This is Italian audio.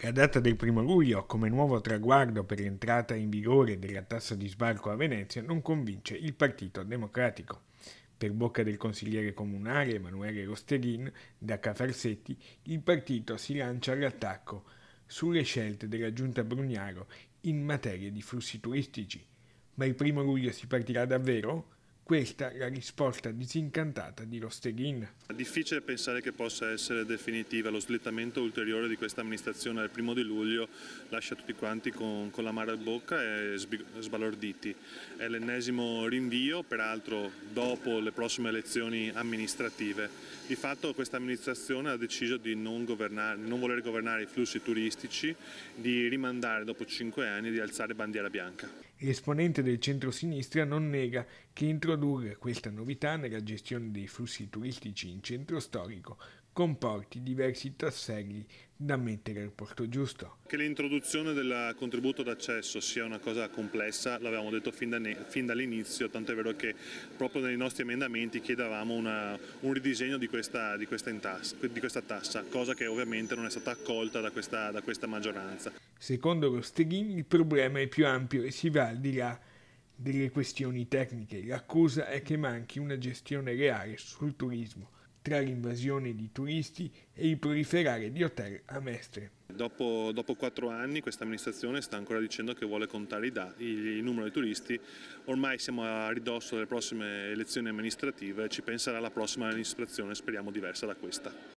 La data del 1 luglio come nuovo traguardo per l'entrata in vigore della tassa di sbarco a Venezia non convince il Partito Democratico. Per bocca del consigliere comunale Emanuele Rosterin, da Cafarsetti, il partito si lancia all'attacco sulle scelte della giunta Brugnaro in materia di flussi turistici. Ma il primo luglio si partirà davvero? Questa è la risposta disincantata di Rosteghin. È difficile pensare che possa essere definitiva, lo slittamento ulteriore di questa amministrazione al primo di luglio lascia tutti quanti con, con la mare al bocca e sbalorditi. È l'ennesimo rinvio, peraltro dopo le prossime elezioni amministrative. Di fatto questa amministrazione ha deciso di non, non voler governare i flussi turistici, di rimandare dopo cinque anni di alzare bandiera bianca. L'esponente del centro-sinistra non nega che introdurre questa novità nella gestione dei flussi turistici in centro storico comporti diversi tasselli da mettere al posto giusto. Che l'introduzione del contributo d'accesso sia una cosa complessa l'avevamo detto fin, da fin dall'inizio, tanto è vero che proprio nei nostri emendamenti chiedevamo una, un ridisegno di questa, di, questa tassa, di questa, tassa, cosa che ovviamente non è stata accolta da questa, da questa maggioranza. Secondo Rosteghin il problema è più ampio e si va al di là delle questioni tecniche. L'accusa è che manchi una gestione reale sul turismo tra l'invasione di turisti e il proliferare di hotel a Mestre. Dopo, dopo quattro anni questa amministrazione sta ancora dicendo che vuole contare i dati, il, numero di turisti, ormai siamo a ridosso delle prossime elezioni amministrative, ci penserà la prossima amministrazione, speriamo diversa da questa.